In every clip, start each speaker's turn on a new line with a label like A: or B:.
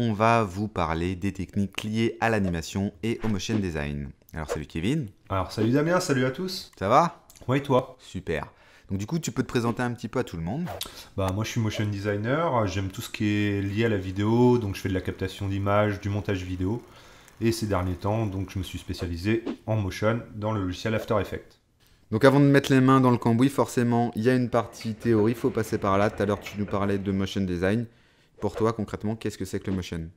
A: on va vous parler des techniques liées à l'animation et au motion design. Alors salut Kevin.
B: Alors salut Damien, salut à tous.
A: Ça va Ouais, toi
B: Super. Donc du coup, tu peux te présenter un petit peu à tout le monde. Bah moi je suis motion designer, j'aime tout ce qui est lié à la vidéo, donc je fais de la captation d'images, du montage vidéo. Et ces derniers temps, donc je me suis spécialisé en motion dans le logiciel After Effects. Donc avant de mettre
A: les mains dans le cambouis, forcément, il y a une partie théorie, il faut passer par là. Tout à l'heure, tu nous parlais de motion design. Pour toi, concrètement, qu'est-ce que c'est que le motion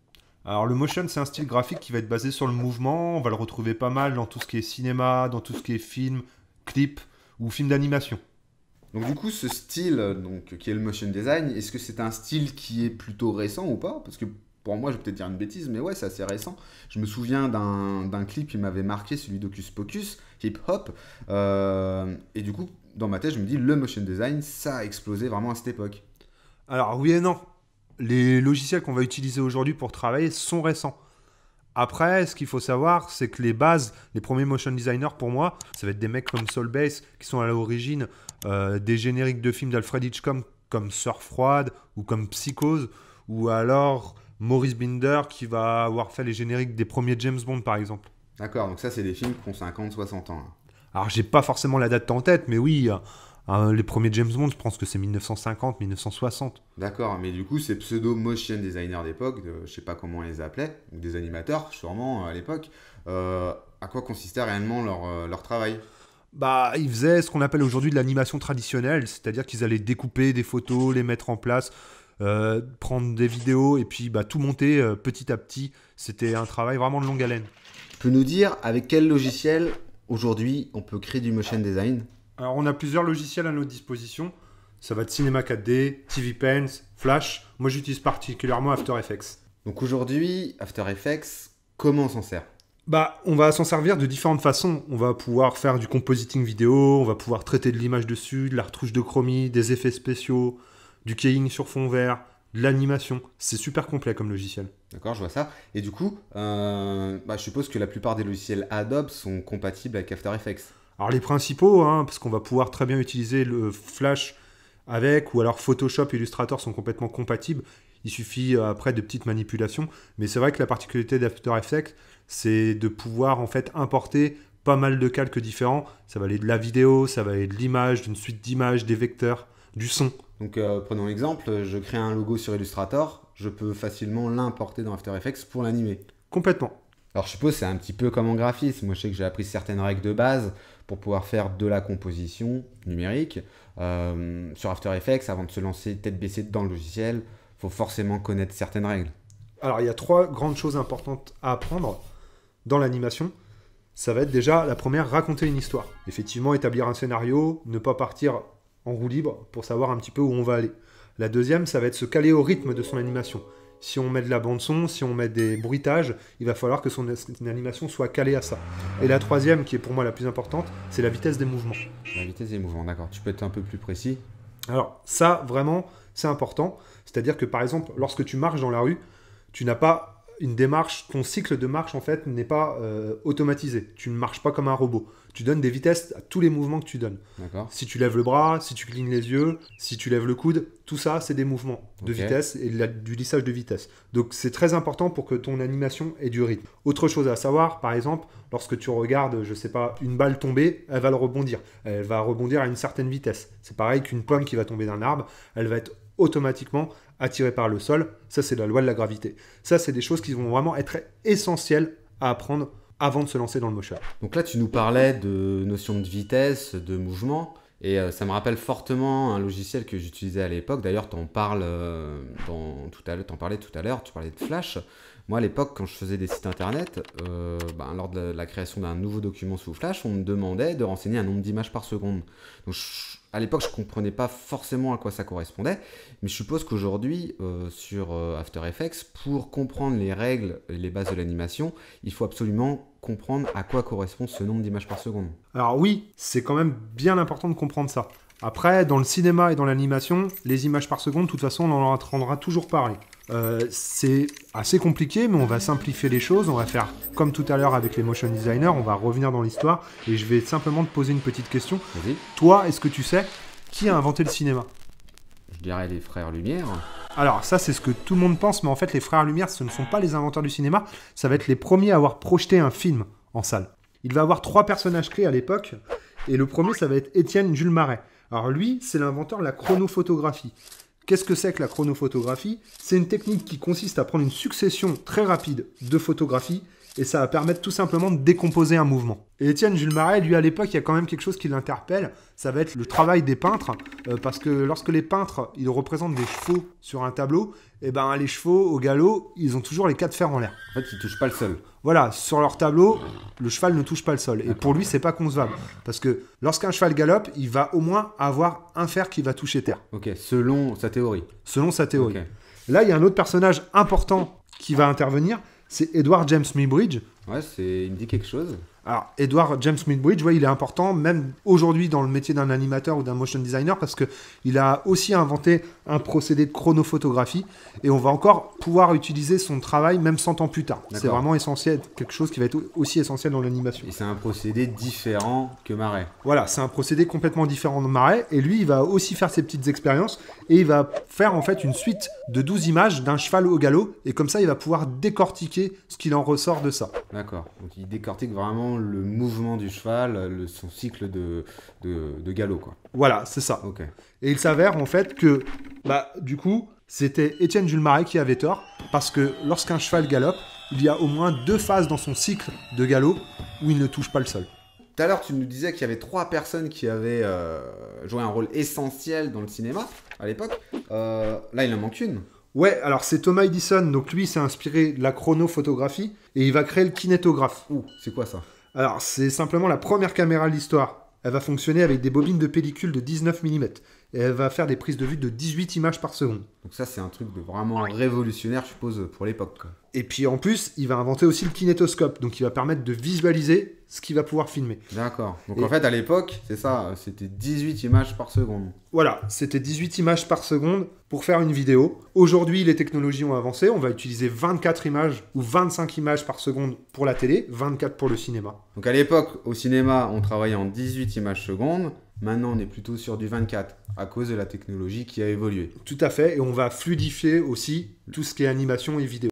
B: alors le motion, c'est un style graphique qui va être basé sur le mouvement. On va le retrouver pas mal dans tout ce qui est cinéma, dans tout ce qui est film, clip ou film d'animation.
A: Donc du coup, ce style, donc qui est le motion design, est-ce que c'est un style qui est plutôt récent ou pas Parce que pour moi, je vais peut-être dire une bêtise, mais ouais, c'est assez récent. Je me souviens d'un clip qui m'avait marqué, celui d'Ocus Pocus, hip hop. Euh, et du coup,
B: dans ma tête, je me dis, le motion design, ça a explosé vraiment à cette époque. Alors oui et non les logiciels qu'on va utiliser aujourd'hui pour travailler sont récents. Après, ce qu'il faut savoir, c'est que les bases, les premiers motion designers pour moi, ça va être des mecs comme Soulbase qui sont à l'origine euh, des génériques de films d'Alfred Hitchcock comme Sœur Froide ou comme Psychose ou alors Maurice Binder qui va avoir fait les génériques des premiers James Bond par exemple.
A: D'accord, donc ça c'est des films qui ont 50-60 ans. Hein.
B: Alors j'ai pas forcément la date en tête, mais oui, euh, ah, les premiers James Bond, je pense que c'est 1950, 1960.
A: D'accord, mais du coup, ces pseudo motion designers d'époque, euh, je ne sais pas comment on les appelait, ou des animateurs sûrement euh, à l'époque, euh, à quoi consistait réellement leur, leur travail
B: bah, ils faisaient ce qu'on appelle aujourd'hui de l'animation traditionnelle, c'est-à-dire qu'ils allaient découper des photos, les mettre en place, prendre des vidéos et puis bah, tout monter petit à petit. C'était un travail vraiment de longue haleine. Tu peux nous dire avec quel logiciel aujourd'hui on peut créer du motion design alors, on a plusieurs logiciels à notre disposition. Ça va être Cinema 4D, TV Pens, Flash. Moi, j'utilise particulièrement After Effects. Donc aujourd'hui, After Effects, comment on s'en sert bah, on va s'en servir de différentes façons. On va pouvoir faire du compositing vidéo, on va pouvoir traiter de l'image dessus, de la retouche de chromie, des effets spéciaux, du keying sur fond vert, de l'animation. C'est super complet comme logiciel.
A: D'accord, je vois ça. Et du coup, euh, bah, je suppose que la plupart des logiciels Adobe sont compatibles avec After Effects. Alors les
B: principaux, hein, parce qu'on va pouvoir très bien utiliser le Flash avec, ou alors Photoshop et Illustrator sont complètement compatibles. Il suffit euh, après de petites manipulations. Mais c'est vrai que la particularité d'After Effects, c'est de pouvoir en fait importer pas mal de calques différents. Ça va aller de la vidéo, ça va aller de l'image, d'une suite d'images, des vecteurs, du son. Donc euh, prenons l'exemple, je crée un logo sur
A: Illustrator, je peux facilement l'importer dans After Effects pour l'animer. Complètement. Alors je suppose c'est un petit peu comme en graphisme. Moi je sais que j'ai appris certaines règles de base pour pouvoir faire de la composition numérique. Euh, sur After Effects, avant de se lancer tête baissée dans le logiciel, faut forcément connaître certaines règles.
B: Alors il y a trois grandes choses importantes à apprendre dans l'animation. Ça va être déjà la première, raconter une histoire. Effectivement, établir un scénario, ne pas partir en roue libre pour savoir un petit peu où on va aller. La deuxième, ça va être se caler au rythme de son animation si on met de la bande-son, si on met des bruitages, il va falloir que son animation soit calée à ça. Et la troisième, qui est pour moi la plus importante, c'est la vitesse des mouvements. La
A: vitesse des mouvements, d'accord. Tu peux être un peu plus précis
B: Alors, ça, vraiment, c'est important. C'est-à-dire que, par exemple, lorsque tu marches dans la rue, tu n'as pas une démarche, ton cycle de marche en fait n'est pas euh, automatisé. Tu ne marches pas comme un robot. Tu donnes des vitesses à tous les mouvements que tu donnes. Si tu lèves le bras, si tu clignes les yeux, si tu lèves le coude, tout ça c'est des mouvements de vitesse et du lissage de vitesse. Donc c'est très important pour que ton animation ait du rythme. Autre chose à savoir, par exemple, lorsque tu regardes, je sais pas, une balle tomber, elle va le rebondir. Elle va rebondir à une certaine vitesse. C'est pareil qu'une pomme qui va tomber d'un arbre, elle va être automatiquement attiré par le sol. Ça, c'est la loi de la gravité. Ça, c'est des choses qui vont vraiment être essentielles à apprendre avant de se lancer dans le motion. Donc là, tu nous parlais de notion de vitesse, de mouvement.
A: Et euh, ça me rappelle fortement un logiciel que j'utilisais à l'époque. D'ailleurs, tu en euh, parlais tout à l'heure, tu parlais de Flash. Moi, à l'époque, quand je faisais des sites internet, euh, ben, lors de la, création d'un nouveau document sous Flash, on me demandait de renseigner un nombre d'images par seconde. Donc, à l'époque, je ne comprenais pas forcément à quoi ça correspondait, mais je suppose qu'aujourd'hui, euh, sur euh, After Effects, pour comprendre les règles les bases de l'animation, il faut absolument
B: comprendre à quoi correspond ce nombre d'images par seconde. Alors oui, c'est quand même bien important de comprendre ça. Après, dans le cinéma et dans l'animation, les images par seconde, de toute façon, on en rendra toujours pareil. Euh, c'est assez compliqué, mais on va simplifier les choses. On va faire comme tout à l'heure avec les motion designers. On va revenir dans l'histoire et je vais simplement te poser une petite question. Vas-y. Toi, est-ce que tu sais qui a inventé le cinéma
A: Je dirais les frères Lumière.
B: Alors ça, c'est ce que tout le monde pense, mais en fait, les frères Lumière, ce ne sont pas les inventeurs du cinéma. Ça va être les premiers à avoir projeté un film en salle. Il va avoir trois personnages clés à l'époque, et le premier, ça va être Étienne Jules Marais. Alors lui, c'est l'inventeur de la chronophotographie. Qu'est-ce que c'est que la chronophotographie C'est une technique qui consiste à prendre une succession très rapide de photographies et ça va permettre tout simplement de décomposer un mouvement. Et Étienne Jules Marais, lui à l'époque, il y a quand même quelque chose qui l'interpelle, ça va être le travail des peintres, euh, parce que lorsque les peintres, ils représentent des chevaux sur un tableau, et eh ben les chevaux au galop, ils ont toujours les quatre fers en l'air. En fait, ils touchent pas le sol. Voilà, sur leur tableau, le cheval ne touche pas le sol. Et pour lui, c'est pas concevable, parce que lorsqu'un cheval galope, il va au moins avoir un fer qui va toucher terre. Ok, selon sa théorie. Selon sa théorie. Là, il y a un autre personnage important qui va intervenir, c'est Edward James Mibridge. Ouais, c'est... il me dit quelque chose. Alors, Edward James Midbridge, ouais, il est important, même aujourd'hui dans le métier d'un animateur ou d'un motion designer, parce qu'il a aussi inventé un procédé de chronophotographie, et on va encore pouvoir utiliser son travail même 100 ans plus tard. C'est vraiment essentiel, quelque chose qui va être aussi essentiel dans l'animation. Et c'est un procédé différent que Marais. Voilà, c'est un procédé complètement différent de Marais, et lui, il va aussi faire ses petites expériences, et il va faire en fait une suite de 12 images d'un cheval au galop, et comme ça, il va pouvoir décortiquer ce qu'il en ressort de ça. D'accord.
A: Donc il décortique vraiment le mouvement du cheval, le, son cycle de, galop,
B: quoi. Voilà, c'est ça. Ok. Et il s'avère en fait que, bah, du coup, c'était Étienne Jules Marais qui avait tort, parce que lorsqu'un cheval galope, il y a au moins deux phases dans son cycle de galop où il ne touche pas le sol.
A: Tout à l'heure, tu nous disais qu'il y avait trois personnes qui avaient euh,
B: joué un rôle essentiel dans le cinéma à l'époque. Euh, là, il en manque une. Ouais, alors c'est Thomas Edison, donc lui s'est inspiré de la chronophotographie et il va créer le kinétographe. Ouh, c'est quoi ça Alors c'est simplement la première caméra de l'histoire. Elle va fonctionner avec des bobines de pellicule de 19 mm et elle va faire des prises de vue de 18 images par seconde. Donc ça, c'est un truc vraiment révolutionnaire, je suppose, pour l'époque. Et puis en plus, il va inventer aussi le kinétoscope, donc il va permettre de visualiser ce qu'il va pouvoir filmer. D'accord. Donc en fait, à
A: l'époque, c'est ça, c'était 18 images par seconde.
B: Voilà, c'était 18 images par seconde pour faire une vidéo. Aujourd'hui, les technologies ont avancé, on va utiliser 24 images ou 25 images par seconde pour la télé, 24 pour le cinéma.
A: Donc à l'époque, au cinéma, on travaillait en 18 images seconde. Maintenant, on est plutôt sur du 24 à cause de la technologie qui a évolué. Tout à fait, et on va fluidifier aussi tout ce qui est animation et vidéo.